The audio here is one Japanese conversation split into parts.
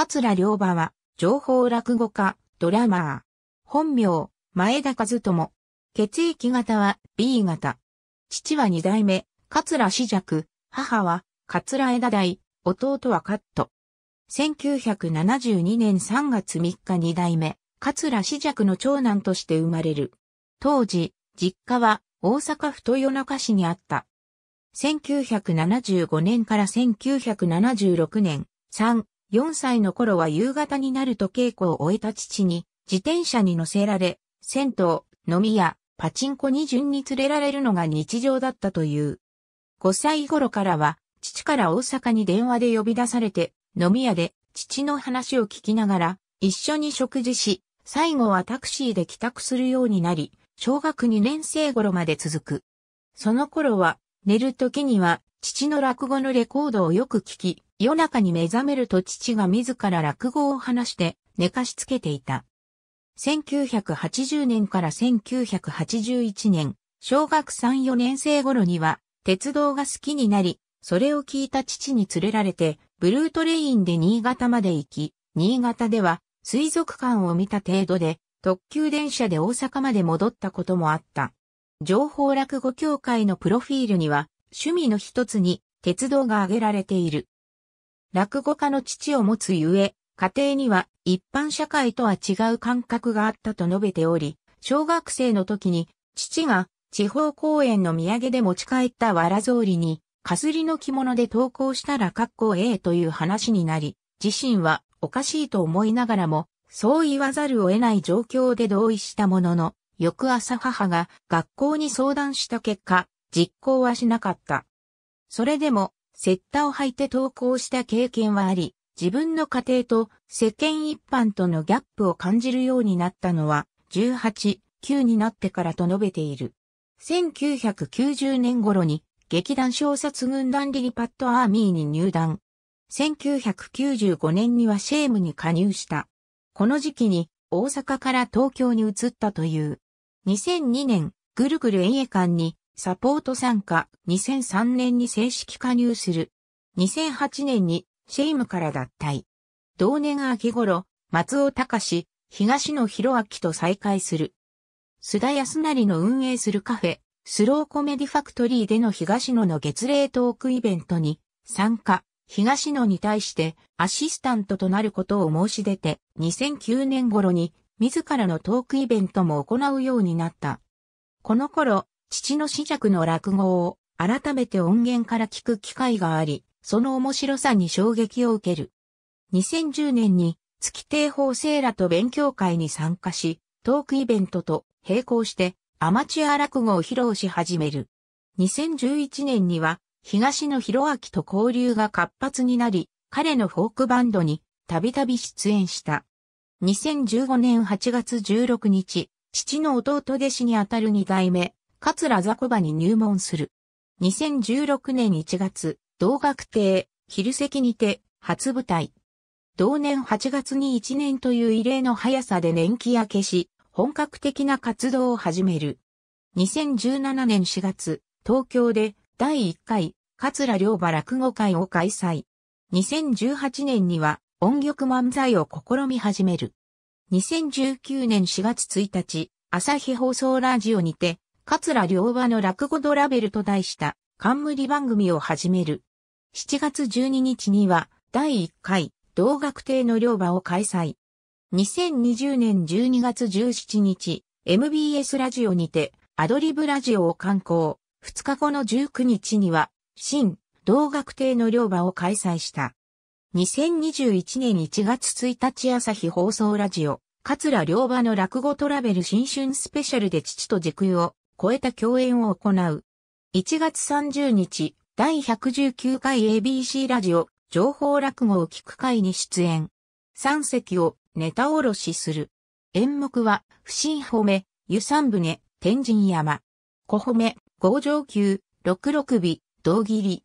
桂良馬は、情報落語家、ドラマー。本名、前田和友。血液型は B 型。父は二代目、桂史尺、母は、桂枝大、弟はカット。1972年3月3日二代目、桂史尺の長男として生まれる。当時、実家は大阪府豊中市にあった。1975年から1976年、3、4歳の頃は夕方になると稽古を終えた父に、自転車に乗せられ、銭湯、飲み屋、パチンコに順に連れられるのが日常だったという。5歳頃からは、父から大阪に電話で呼び出されて、飲み屋で父の話を聞きながら、一緒に食事し、最後はタクシーで帰宅するようになり、小学2年生頃まで続く。その頃は、寝る時には、父の落語のレコードをよく聞き、夜中に目覚めると父が自ら落語を話して寝かしつけていた。1980年から1981年、小学3、4年生頃には、鉄道が好きになり、それを聞いた父に連れられて、ブルートレインで新潟まで行き、新潟では水族館を見た程度で、特急電車で大阪まで戻ったこともあった。情報落語協会のプロフィールには、趣味の一つに、鉄道が挙げられている。落語家の父を持つゆえ、家庭には一般社会とは違う感覚があったと述べており、小学生の時に父が地方公演の土産で持ち帰ったわら草履に、かすりの着物で投稿したら格好ええという話になり、自身はおかしいと思いながらも、そう言わざるを得ない状況で同意したものの、翌朝母が学校に相談した結果、実行はしなかった。それでも、セッタを履いて登校した経験はあり、自分の家庭と世間一般とのギャップを感じるようになったのは、18、9になってからと述べている。1990年頃に、劇団小説軍団リリパッドアーミーに入団。1995年にはシェームに加入した。この時期に大阪から東京に移ったという。2002年、ぐるぐる永遠館にサポート参加、2003年に正式加入する。2008年にシェイムから脱退。同年秋頃、松尾隆、東野博明と再会する。須田康成の運営するカフェ、スローコメディファクトリーでの東野の月齢トークイベントに参加、東野に対してアシスタントとなることを申し出て、2009年頃に自らのトークイベントも行うようになった。この頃、父の死着の落語を改めて音源から聞く機会があり、その面白さに衝撃を受ける。2010年に月亭法生らと勉強会に参加し、トークイベントと並行してアマチュア落語を披露し始める。2011年には東野博明と交流が活発になり、彼のフォークバンドにたびたび出演した。2015年8月16日、父の弟弟子にあたる二代目、桂雑魚場に入門する。2016年1月、同学亭、昼席にて、初舞台。同年8月に1年という異例の速さで年季明けし、本格的な活動を始める。2017年4月、東京で第1回、桂良馬落語会を開催。2018年には、音曲漫才を試み始める。2019年4月1日、朝日放送ラジオにて、桂良和の落語ドラベルと題した冠番組を始める。7月12日には第1回同学亭の良馬を開催。2020年12月17日、MBS ラジオにてアドリブラジオを刊行。2日後の19日には、新同学亭の良馬を開催した。2021年1月1日朝日放送ラジオ、桂良馬の落語トラベル新春スペシャルで父と時空を超えた共演を行う。1月30日、第119回 ABC ラジオ、情報落語を聞く会に出演。三席をネタおろしする。演目は、不審褒め、湯三船、天神山。小褒め、五上級、六六尾、道切り。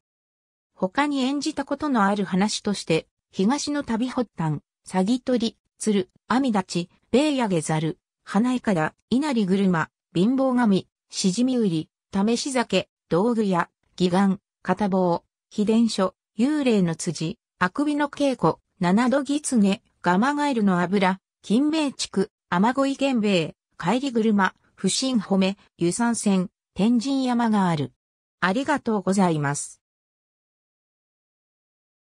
他に演じたことのある話として、東の旅発端、詐欺取り、鶴、網立ち、米やげざる、花いから、稲荷車、貧乏神、しじみ売り、試し酒、道具屋、義眼、片棒、秘伝書、幽霊の辻、あくびの稽古、七度ぎつね、ガマガエルの油、金米地区、雨乞い玄米、帰り車、不審褒め、油山線、天神山がある。ありがとうございます。